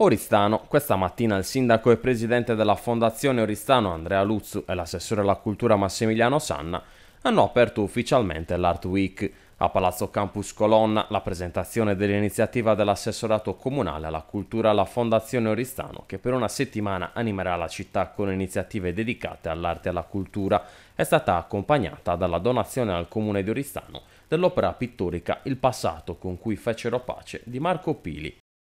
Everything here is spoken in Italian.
Oristano. Questa mattina il sindaco e presidente della Fondazione Oristano Andrea Luzzu e l'assessore alla cultura Massimiliano Sanna hanno aperto ufficialmente l'Art Week. A Palazzo Campus Colonna la presentazione dell'iniziativa dell'assessorato comunale alla cultura alla Fondazione Oristano che per una settimana animerà la città con iniziative dedicate all'arte e alla cultura è stata accompagnata dalla donazione al comune di Oristano dell'opera pittorica Il passato con cui fecero pace di Marco Pili